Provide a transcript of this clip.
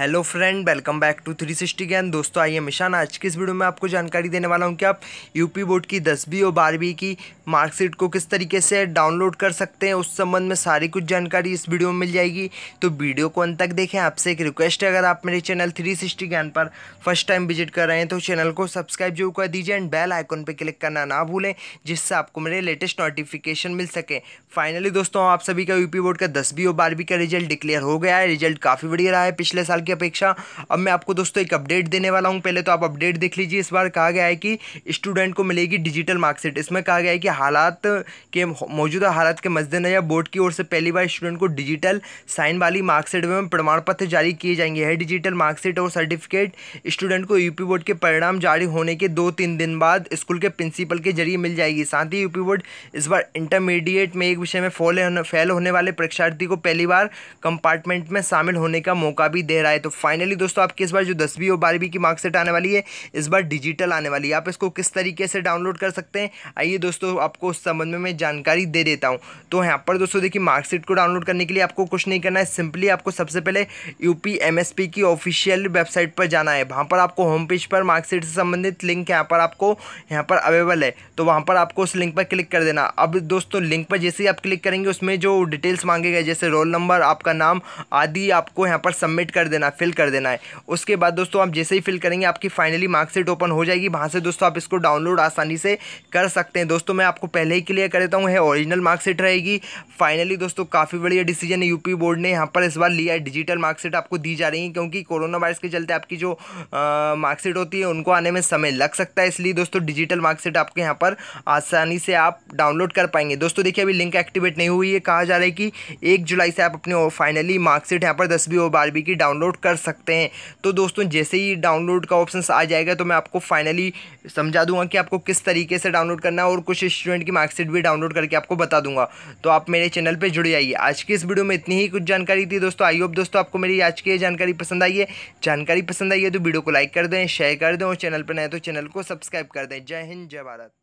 hello friend welcome back to three sixty Gyan दोस्तों आइए मिशान आज की इस वीडियो में आपको जानकारी देने वाला हूं कि आप यूपी बोर्ड की दसवीं और बारहवीं की मार्कशीट को किस तरीके से डाउनलोड कर सकते हैं उस संबंध में सारी कुछ जानकारी इस वीडियो में मिल जाएगी तो वीडियो को अंत तक देखें आपसे एक रिक्वेस्ट है अगर आप मेरे चैनल थ्री सिक्सटी ज्ञान पर फर्स्ट टाइम विजिट कर रहे हैं तो चैनल को सब्सक्राइब जरूर कर दीजिए एंड बेल आइकॉन पर क्लिक करना ना भूलें जिससे आपको मेरे लेटेस्ट नोटिफिकेशन मिल सके फाइनली दोस्तों आप सभी का यूपी बोर्ड का दसवीं और बारहवीं का रिजल्ट डिक्लेयर हो गया है रिजल्ट काफ़ी बढ़िया रहा है पिछले साल की अपेक्षा अब मैं आपको दोस्तों एक अपडेट देने वाला हूँ पहले तो आप अपडेट देख लीजिए इस बार कहा गया है कि स्टूडेंट को मिलेगी डिजिटल मार्कशीट इसमें कहा गया है कि हालात के मौजूदा हालात के मद्देनजर बोर्ड की ओर से पहली बार स्टूडेंट को डिजिटल साइन वाली मार्कशीट एवं प्रमाण पत्र जारी किए जाएंगे है डिजिटल मार्कशीट और सर्टिफिकेट स्टूडेंट को यूपी बोर्ड के परिणाम जारी होने के दो तीन दिन बाद स्कूल के प्रिंसिपल के जरिए मिल जाएगी साथ ही यूपी बोर्ड इस बार इंटरमीडिएट में एक विषय में फॉल फेल होने वाले परीक्षार्थी को पहली बार कंपार्टमेंट में शामिल होने का मौका भी दे रहा है है तो फाइनली दोस्तों आपकी इस बार जो दसवीं और बारहवीं की मार्कशीट आने वाली है इस बार डिजिटल आने वाली है आप इसको किस तरीके से डाउनलोड कर सकते हैं आइए दोस्तों आपको उस संबंध में मैं जानकारी दे देता हूँ तो यहाँ पर दोस्तों देखिए मार्कशीट को डाउनलोड करने के लिए आपको कुछ नहीं करना है सिंपली आपको सबसे पहले यू की ऑफिशियल वेबसाइट पर जाना है वहाँ पर आपको होम पेज पर मार्कशीट से संबंधित लिंक यहाँ पर आपको यहाँ पर अवेलेबल है तो वहाँ पर आपको उस लिंक पर क्लिक कर देना अब दोस्तों लिंक पर जैसे ही आप क्लिक करेंगे उसमें जो डिटेल्स मांगे गए जैसे रोल नंबर आपका नाम आदि आपको यहाँ पर सबमिट कर देना देना फिल कर देना है उसके बाद दोस्तों आप जैसे ही फिल करेंगे आपकी फाइनली मार्कशीट ओपन हो जाएगी वहाँ से दोस्तों आप इसको डाउनलोड आसानी से कर सकते हैं दोस्तों मैं आपको पहले ही क्लियर कर देता हूँ यह ओरिजिनल मार्कशीट रहेगी फाइनली दोस्तों काफ़ी बढ़िया डिसीजन यूपी बोर्ड ने यहाँ पर इस बार लिया है डिजिटल मार्कशीट आपको दी जा रही है क्योंकि कोरोना वायरस के चलते आपकी जो मार्कशीट होती है उनको आने में समय लग सकता है इसलिए दोस्तों डिजिटल मार्कशीट आपके यहाँ पर आसानी से आप डाउनलोड कर पाएंगे दोस्तों देखिए अभी लिंक एक्टिवेट नहीं हुई है कहा जा रहा है कि एक जुलाई से आप अपने फाइनली मार्कशीट यहाँ पर दसवीं और बारहवीं की डाउनलोड डाउनलोड कर सकते हैं तो दोस्तों जैसे ही डाउनलोड का ऑप्शन आ जाएगा तो मैं आपको फाइनली समझा दूंगा कि आपको किस तरीके से डाउनलोड करना है और कुछ स्टूडेंट की मार्कशीट भी डाउनलोड करके आपको बता दूंगा तो आप मेरे चैनल पर जुड़ जाइए आज की इस वीडियो में इतनी ही कुछ जानकारी थी दोस्तों आई होप दोस्तों आपको मेरी आज की जानकारी पसंद आई है जानकारी पसंद आई है तो वीडियो को लाइक कर दें शेयर कर दें और चैनल पर नए तो चैनल को सब्सक्राइब कर दें जय हिंद जय भारत